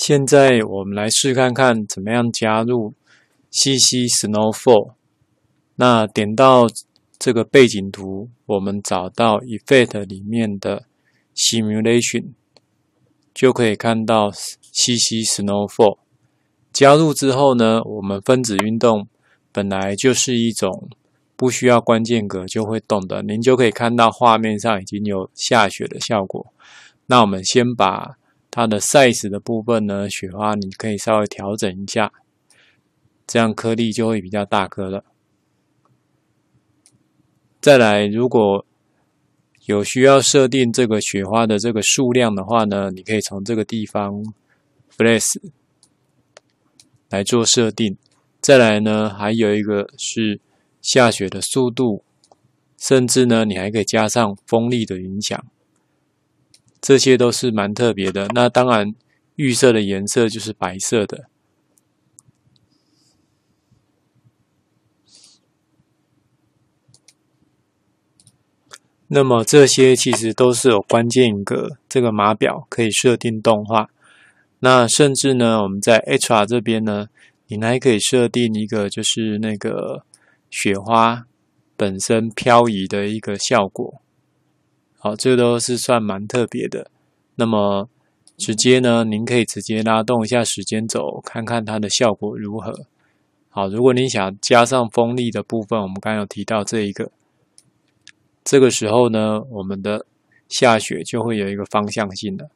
现在我们来试看看怎么样加入 CC Snowfall。那点到这个背景图，我们找到 Effect 里面的 Simulation，就可以看到 CC Snowfall。加入之后呢，我们分子运动本来就是一种不需要关键格就会动的，您就可以看到画面上已经有下雪的效果。那我们先把它的 size 的部分呢，雪花你可以稍微调整一下，这样颗粒就会比较大颗了。再来，如果有需要设定这个雪花的这个数量的话呢，你可以从这个地方 f l a s h 来做设定。再来呢，还有一个是下雪的速度，甚至呢，你还可以加上风力的影响。这些都是蛮特别的。那当然，预设的颜色就是白色的。那么这些其实都是有关键格这个码表可以设定动画。那甚至呢，我们在 HR 这边呢，你还可以设定一个就是那个雪花本身漂移的一个效果。好，这都是算蛮特别的。那么直接呢，您可以直接拉动一下时间轴，看看它的效果如何。好，如果你想加上风力的部分，我们刚刚有提到这一个，这个时候呢，我们的下雪就会有一个方向性的。